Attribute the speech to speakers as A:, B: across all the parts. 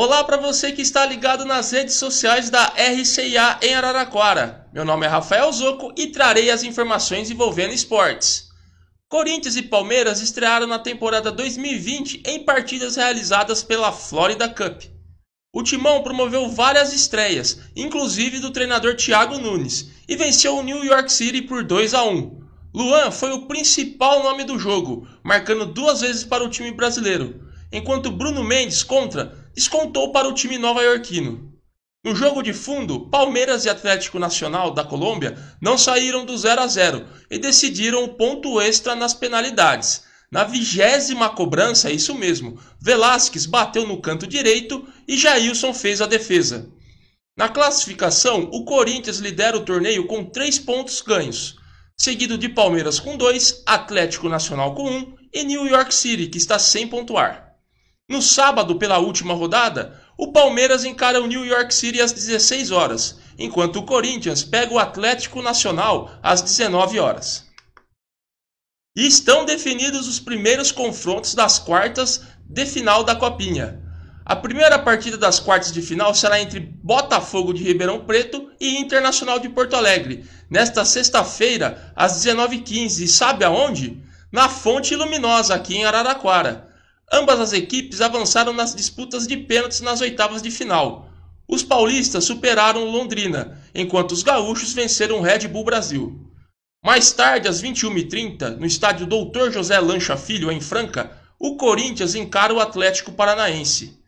A: Olá para você que está ligado nas redes sociais da RCA em Araraquara. Meu nome é Rafael Zoco e trarei as informações envolvendo esportes. Corinthians e Palmeiras estrearam na temporada 2020 em partidas realizadas pela Florida Cup. O Timão promoveu várias estreias, inclusive do treinador Thiago Nunes, e venceu o New York City por 2 a 1. Luan foi o principal nome do jogo, marcando duas vezes para o time brasileiro, enquanto Bruno Mendes contra descontou para o time nova-iorquino. No jogo de fundo, Palmeiras e Atlético Nacional da Colômbia não saíram do 0 a 0 e decidiram o ponto extra nas penalidades. Na vigésima cobrança, isso mesmo, Velasquez bateu no canto direito e Jailson fez a defesa. Na classificação, o Corinthians lidera o torneio com 3 pontos ganhos, seguido de Palmeiras com 2, Atlético Nacional com 1 um, e New York City, que está sem pontuar. No sábado, pela última rodada, o Palmeiras encara o New York City às 16 horas, enquanto o Corinthians pega o Atlético Nacional às 19 horas. E estão definidos os primeiros confrontos das quartas de final da Copinha. A primeira partida das quartas de final será entre Botafogo de Ribeirão Preto e Internacional de Porto Alegre, nesta sexta-feira, às 19h15. E sabe aonde? Na Fonte Luminosa, aqui em Araraquara. Ambas as equipes avançaram nas disputas de pênaltis nas oitavas de final. Os paulistas superaram o Londrina, enquanto os gaúchos venceram o Red Bull Brasil. Mais tarde, às 21h30, no estádio Doutor José Lancha Filho, em Franca, o Corinthians encara o Atlético Paranaense.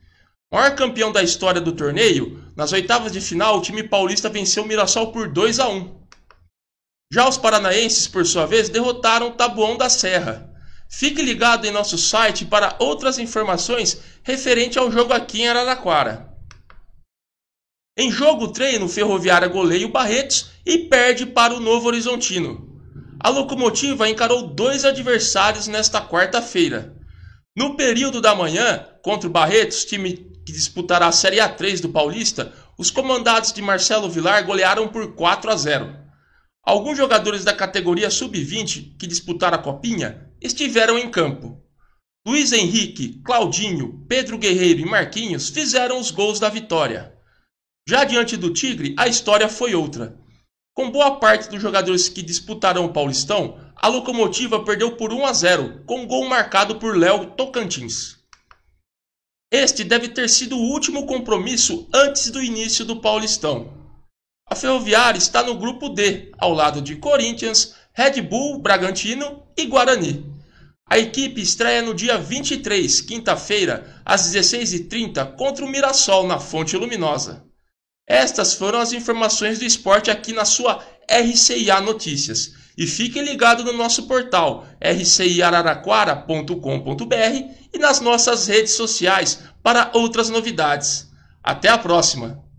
A: Maior campeão da história do torneio, nas oitavas de final o time paulista venceu o Mirassol por 2 a 1. Já os paranaenses, por sua vez, derrotaram o Taboão da Serra. Fique ligado em nosso site para outras informações referente ao jogo aqui em Araraquara. Em jogo treino, Ferroviária goleia o Barretos e perde para o Novo Horizontino. A locomotiva encarou dois adversários nesta quarta-feira. No período da manhã, contra o Barretos, time que disputará a Série A3 do Paulista, os comandados de Marcelo Vilar golearam por 4 a 0. Alguns jogadores da categoria sub-20 que disputaram a Copinha estiveram em campo. Luiz Henrique, Claudinho, Pedro Guerreiro e Marquinhos fizeram os gols da vitória. Já diante do Tigre, a história foi outra. Com boa parte dos jogadores que disputaram o Paulistão, a locomotiva perdeu por 1 a 0, com gol marcado por Léo Tocantins. Este deve ter sido o último compromisso antes do início do Paulistão. A Ferroviária está no grupo D, ao lado de Corinthians, Red Bull, Bragantino e Guarani. A equipe estreia no dia 23, quinta-feira, às 16h30, contra o Mirassol, na Fonte Luminosa. Estas foram as informações do esporte aqui na sua RCIA Notícias. E fiquem ligados no nosso portal rciararaquara.com.br e nas nossas redes sociais para outras novidades. Até a próxima!